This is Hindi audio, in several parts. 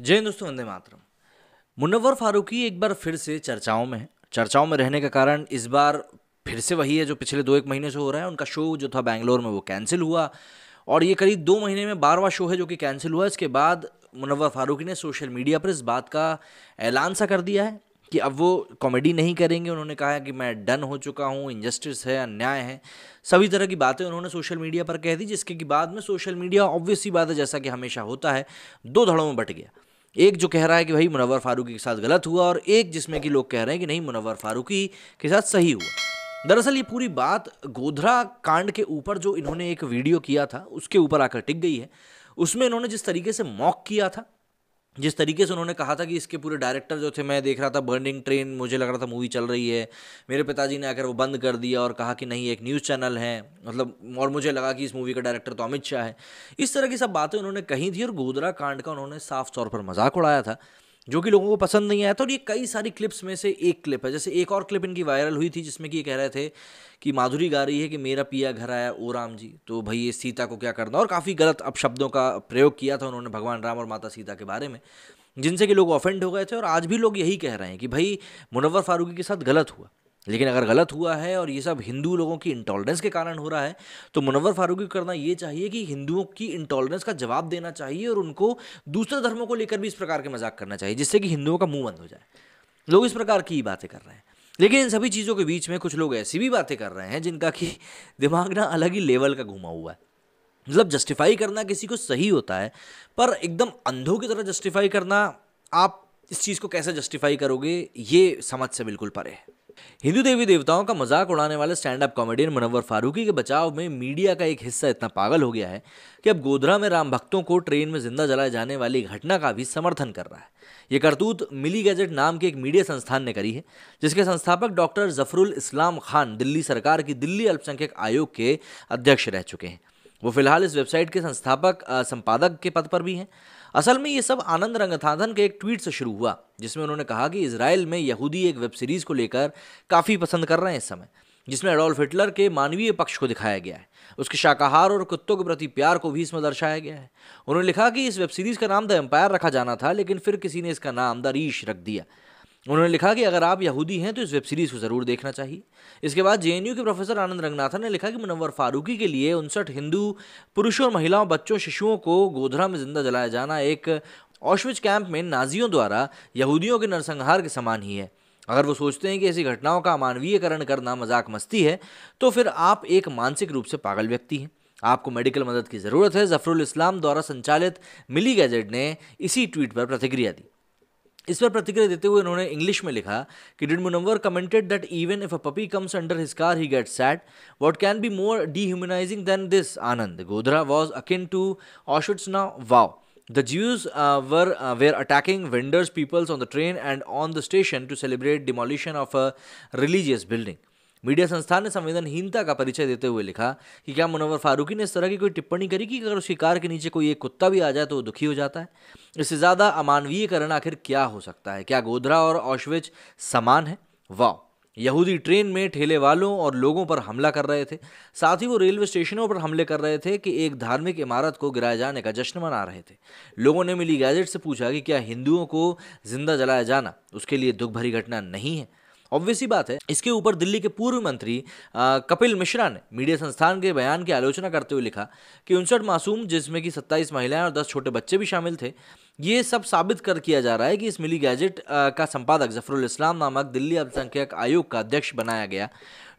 जय दोस्तों वंदे मातरम मुनवर फारूकी एक बार फिर से चर्चाओं में है चर्चाओं में रहने का कारण इस बार फिर से वही है जो पिछले दो एक महीने से हो रहा है उनका शो जो था बैंगलोर में वो कैंसिल हुआ और ये करीब दो महीने में बारवा शो है जो कि कैंसिल हुआ इसके बाद मुनवर फारूकी ने सोशल मीडिया पर इस बात का ऐलान सा कर दिया है कि अब वो कॉमेडी नहीं करेंगे उन्होंने कहा है कि मैं डन हो चुका हूँ इनजस्टिस है अन्याय है सभी तरह की बातें उन्होंने सोशल मीडिया पर कह दी जिसके कि बाद में सोशल मीडिया ऑब्वियसली बात है जैसा कि हमेशा होता है दो धड़ों में बट गया एक जो कह रहा है कि भाई मुनवर फारूकी के साथ गलत हुआ और एक जिसमें कि लोग कह रहे हैं कि नहीं मुनवर फारूकी के साथ सही हुआ दरअसल ये पूरी बात गोधरा कांड के ऊपर जो इन्होंने एक वीडियो किया था उसके ऊपर आकर टिक गई है उसमें इन्होंने जिस तरीके से मॉक किया था जिस तरीके से उन्होंने कहा था कि इसके पूरे डायरेक्टर जो थे मैं देख रहा था बर्निंग ट्रेन मुझे लग रहा था मूवी चल रही है मेरे पिताजी ने आकर वो बंद कर दिया और कहा कि नहीं एक न्यूज़ चैनल है मतलब और मुझे लगा कि इस मूवी का डायरेक्टर तो अमित शाह है इस तरह की सब बातें उन्होंने कही थी और गोदरा कांड का उन्होंने साफ तौर पर मजाक उड़ाया था जो कि लोगों को पसंद नहीं आया था और ये कई सारी क्लिप्स में से एक क्लिप है जैसे एक और क्लिप इनकी वायरल हुई थी जिसमें कि ये कह रहे थे कि माधुरी गा रही है कि मेरा पिया घर आया ओ राम जी तो भाई ये सीता को क्या करना और काफ़ी गलत अब शब्दों का प्रयोग किया था उन्होंने भगवान राम और माता सीता के बारे में जिनसे कि लोग ऑफेंड हो गए थे और आज भी लोग यही कह रहे हैं कि भाई मुनवर फारूकी के साथ गलत हुआ लेकिन अगर गलत हुआ है और ये सब हिंदू लोगों की इंटॉलरेंस के कारण हो रहा है तो मुनवर फारूकी को करना ये चाहिए कि हिंदुओं की इंटॉलरेंस का जवाब देना चाहिए और उनको दूसरे धर्मों को लेकर भी इस प्रकार के मजाक करना चाहिए जिससे कि हिंदुओं का मुंह बंद हो जाए लोग इस प्रकार की बातें कर रहे हैं लेकिन इन सभी चीज़ों के बीच में कुछ लोग ऐसी भी बातें कर रहे हैं जिनका कि दिमाग ना अलग ही लेवल का घुमा हुआ है मतलब जस्टिफाई करना किसी को सही होता है पर एकदम अंधों की तरह जस्टिफाई करना आप इस चीज़ को कैसे जस्टिफाई करोगे ये समझ से बिल्कुल परे है हिंदू देवी देवताओं का मजाक उड़ाने वाले stand up comedian Munawar Faruqui के बचाव में मीडिया का एक हिस्सा इतना पागल हो गया है कि अब गोधरा में राम भक्तों को ट्रेन में जिंदा जलाए जाने वाली घटना का भी समर्थन कर रहा है ये करतूत मिली गैजेट नाम के एक मीडिया संस्थान ने करी है जिसके संस्थापक डॉक्टर जफरुल इस्लाम खान दिल्ली सरकार की दिल्ली अल्पसंख्यक आयोग के अध्यक्ष रह चुके हैं वो फिलहाल इस वेबसाइट के संस्थापक संपादक के पद पर भी हैं असल में ये सब आनंद रंगथाधन के एक ट्वीट से शुरू हुआ जिसमें उन्होंने कहा कि इसराइल में यहूदी एक वेब सीरीज़ को लेकर काफ़ी पसंद कर रहे हैं इस समय जिसमें एडोल्फ हिटलर के मानवीय पक्ष को दिखाया गया है उसके शाकाहार और कुत्तों के प्रति प्यार को भी इसमें दर्शाया गया है उन्होंने लिखा कि इस वेब सीरीज़ का नाम द एम्पायर रखा जाना था लेकिन फिर किसी ने इसका नाम द रीश रख दिया उन्होंने लिखा कि अगर आप यहूदी हैं तो इस वेब सीरीज़ को ज़रूर देखना चाहिए इसके बाद जे के प्रोफेसर आनंद रंगनाथन ने लिखा कि मुनवर फारूकी के लिए उनसठ हिंदू पुरुषों और महिलाओं बच्चों शिशुओं को गोधरा में ज़िंदा जलाया जाना एक ऑशविच कैंप में नाजियों द्वारा यहूदियों के नरसंहार के समान ही है अगर वो सोचते हैं कि ऐसी घटनाओं का मानवीयकरण करना मजाक मस्ती है तो फिर आप एक मानसिक रूप से पागल व्यक्ति हैं आपको मेडिकल मदद की ज़रूरत है जफरुल इस्लाम द्वारा संचालित मिली गैजेट ने इसी ट्वीट पर प्रतिक्रिया दी इस पर प्रतिक्रिया देते हुए उन्होंने इंग्लिश में लिखा कि did Munawar commented that even if a puppy comes under his car he get sad what can be more dehumanizing than this Anand Godhra was akin to Auschwitz now wow the Jews were where attacking विंडर्स peoples on the train and on the station to celebrate demolition of a religious building media संस्थान ने संवेदनहीनता का परिचय देते हुए लिखा कि क्या मुनवर फारूकी ने इस तरह की कोई टिप्पणी करी कि अगर उसकी कार के नीचे कोई एक कुत्ता भी आ जाए तो वो दुखी हो जाता है इससे ज़्यादा अमानवीयकरण आखिर क्या हो सकता है क्या गोधरा और औशविच समान है वाह यहूदी ट्रेन में ठेले वालों और लोगों पर हमला कर रहे थे साथ ही वो रेलवे स्टेशनों पर हमले कर रहे थे कि एक धार्मिक इमारत को गिराए जाने का जश्न मना रहे थे लोगों ने मिली गैजेट से पूछा कि क्या हिंदुओं को जिंदा जलाया जाना उसके लिए दुख भरी घटना नहीं है ऑब्वियसली बात है इसके ऊपर दिल्ली के पूर्व मंत्री आ, कपिल मिश्रा ने मीडिया संस्थान के बयान की आलोचना करते हुए लिखा कि उनसठ मासूम जिसमें कि सत्ताईस महिलाएं और दस छोटे बच्चे भी शामिल थे ये सब साबित कर किया जा रहा है कि इस मिली गैजेट आ, का संपादक जफरुल इस्लाम नामक दिल्ली अल्पसंख्यक आयोग का अध्यक्ष बनाया गया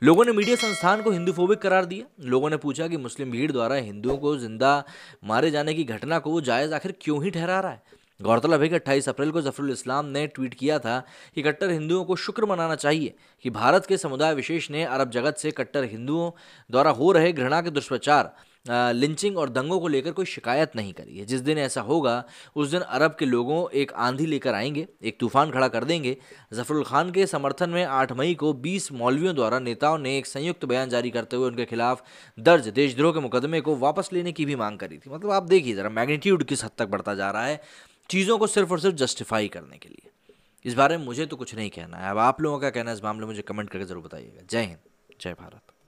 लोगों ने मीडिया संस्थान को हिंदूफोबिक करार दिया लोगों ने पूछा कि मुस्लिम भीड़ द्वारा हिंदुओं को जिंदा मारे जाने की घटना को वो जायज़ आखिर क्यों ही ठहरा रहा है गौरतलब है कि अट्ठाईस अप्रैल को जफरुल इस्लाम ने ट्वीट किया था कि कट्टर हिंदुओं को शुक्र मनाना चाहिए कि भारत के समुदाय विशेष ने अरब जगत से कट्टर हिंदुओं द्वारा हो रहे घृणा के दुष्प्रचार लिंचिंग और दंगों को लेकर कोई शिकायत नहीं करी है जिस दिन ऐसा होगा उस दिन अरब के लोगों एक आंधी लेकर आएंगे एक तूफान खड़ा कर देंगे जफरुल खान के समर्थन में 8 मई को 20 मौलवियों द्वारा नेताओं ने एक संयुक्त बयान जारी करते हुए उनके खिलाफ दर्ज देशद्रोह के मुकदमे को वापस लेने की भी मांग करी थी मतलब आप देखिए ज़रा मैग्नीट्यूड किस हद तक बढ़ता जा रहा है चीज़ों को सिर्फ और सिर्फ जस्टिफाई करने के लिए इस बारे में मुझे तो कुछ नहीं कहना है अब आप लोगों का कहना है इस मामले में मुझे कमेंट करके ज़रूर बताइएगा जय हिंद जय भारत